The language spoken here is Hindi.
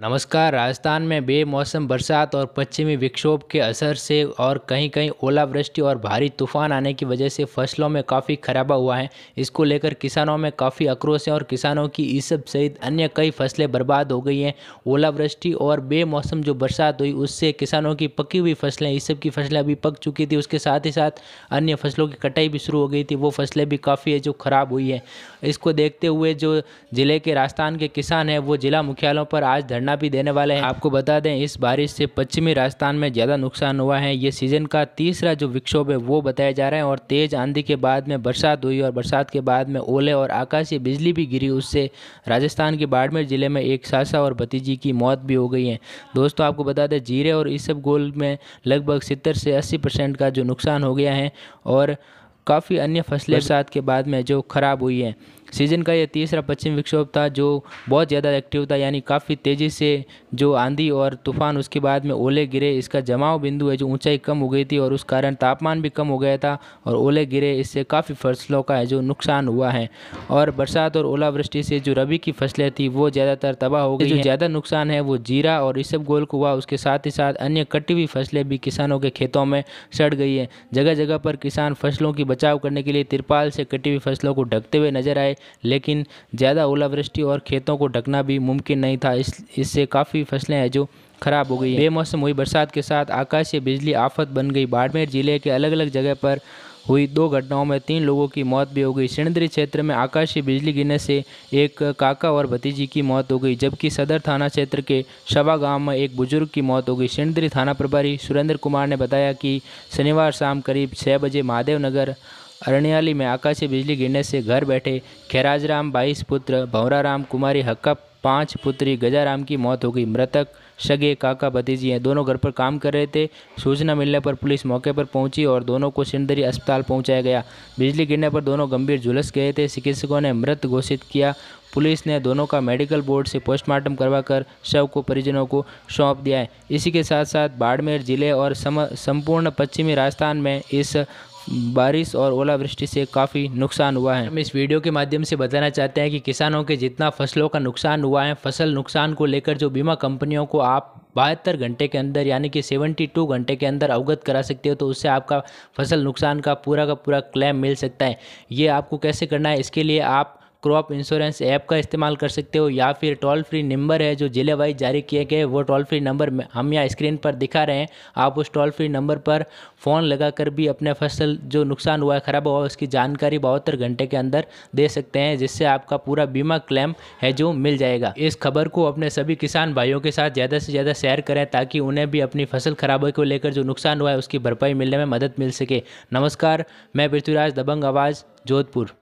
नमस्कार राजस्थान में बेमौसम बरसात और पश्चिमी विक्षोभ के असर से और कहीं कहीं ओलावृष्टि और भारी तूफान आने की वजह से फसलों में काफ़ी खराबा हुआ है इसको लेकर किसानों में काफ़ी आक्रोश है और किसानों की इस सब सहित अन्य कई फसलें बर्बाद हो गई हैं ओलावृष्टि और बेमौसम जो बरसात हुई उससे किसानों की पकी हुई फसलें इस सब की फसलें अभी पक चुकी थी उसके साथ ही साथ अन्य फसलों की कटाई भी शुरू हो गई थी वो फसलें भी काफ़ी है जो खराब हुई है इसको देखते हुए जो ज़िले के राजस्थान के किसान हैं वो जिला मुख्यालयों पर आज धरना ठंडा भी देने वाले हैं आपको बता दें इस बारिश से पश्चिमी राजस्थान में ज़्यादा नुकसान हुआ है ये सीजन का तीसरा जो विक्षोभ है वो बताया जा रहा है और तेज़ आंधी के बाद में बरसात हुई और बरसात के बाद में ओले और आकाशीय बिजली भी गिरी उससे राजस्थान के बाड़मेर ज़िले में एक सासा और भतीजी की मौत भी हो गई है दोस्तों आपको बता दें जीरे और सब गोल में लगभग सत्तर से अस्सी परसेंट का जो नुकसान हो गया है और काफ़ी अन्य फसलें बरसात के बाद में जो ख़राब हुई हैं सीजन का यह तीसरा पश्चिम विक्षोभ था जो बहुत ज़्यादा एक्टिव था यानी काफ़ी तेज़ी से जो आंधी और तूफान उसके बाद में ओले गिरे इसका जमाव बिंदु है जो ऊंचाई कम हो गई थी और उस कारण तापमान भी कम हो गया था और ओले गिरे इससे काफ़ी फसलों का है जो नुकसान हुआ है और बरसात और ओलावृष्टि से जो रबी की फसलें थी वो ज़्यादातर तबाह हो गई जो ज़्यादा नुकसान है वो जीरा और इसब गोल को हुआ उसके साथ ही साथ अन्य कटी हुई फसलें भी किसानों के खेतों में सड़ गई है जगह जगह पर किसान फसलों की बचाव करने के लिए तिरपाल से कटी हुई फसलों को ढकते हुए नजर आए लेकिन ज़्यादा ओलावृष्टि और खेतों को ढकना भी मुमकिन नहीं था इस इससे काफ़ी फसलें हैं जो खराब हो गई बेमौसम हुई बरसात के साथ आकाशीय बिजली आफत बन गई बाड़मेर जिले के अलग अलग जगह पर हुई दो घटनाओं में तीन लोगों की मौत भी हो गई सिंदरी क्षेत्र में आकाशीय बिजली गिरने से एक काका और भतीजी की मौत हो गई जबकि सदर थाना क्षेत्र के शबा गांव में एक बुजुर्ग की मौत हो गई सिंदरी थाना प्रभारी सुरेंद्र कुमार ने बताया कि शनिवार शाम करीब छः बजे महादेव नगर अरणियाली में आकाशीय बिजली गिरने से घर बैठे खेराजराम बाईस पुत्र भंवराराम कुमारी हक्का पांच पुत्री गजाराम की मौत हो गई मृतक सगे काका भतीजी हैं दोनों घर पर काम कर रहे थे सूचना मिलने पर पुलिस मौके पर पहुंची और दोनों को सिंदरी अस्पताल पहुंचाया गया बिजली गिरने पर दोनों गंभीर झुलस गए थे चिकित्सकों ने मृत घोषित किया पुलिस ने दोनों का मेडिकल बोर्ड से पोस्टमार्टम करवाकर शव को परिजनों को सौंप दिया है इसी के साथ साथ बाड़मेर जिले और सम, संपूर्ण पश्चिमी राजस्थान में इस बारिश और ओलावृष्टि से काफ़ी नुकसान हुआ है हम इस वीडियो के माध्यम से बताना चाहते हैं कि किसानों के जितना फसलों का नुकसान हुआ है फसल नुकसान को लेकर जो बीमा कंपनियों को आप बहत्तर घंटे के अंदर यानी कि 72 घंटे के अंदर अवगत करा सकते हो तो उससे आपका फसल नुकसान का पूरा का पूरा क्लेम मिल सकता है ये आपको कैसे करना है इसके लिए आप क्रॉप इंश्योरेंस ऐप का इस्तेमाल कर सकते हो या फिर टोल फ्री नंबर है जो जिले वाइज जारी किए गए वो टोल फ्री नंबर हम यहाँ स्क्रीन पर दिखा रहे हैं आप उस टोल फ्री नंबर पर फ़ोन लगाकर भी अपने फसल जो नुकसान हुआ है ख़राब हुआ है उसकी जानकारी बहत्तर घंटे के अंदर दे सकते हैं जिससे आपका पूरा बीमा क्लेम है जो मिल जाएगा इस खबर को अपने सभी किसान भाइयों के साथ ज़्यादा से ज़्यादा शेयर करें ताकि उन्हें भी अपनी फसल खराब को लेकर जो नुकसान हुआ है उसकी भरपाई मिलने में मदद मिल सके नमस्कार मैं पृथ्वीराज दबंग आवाज़ जोधपुर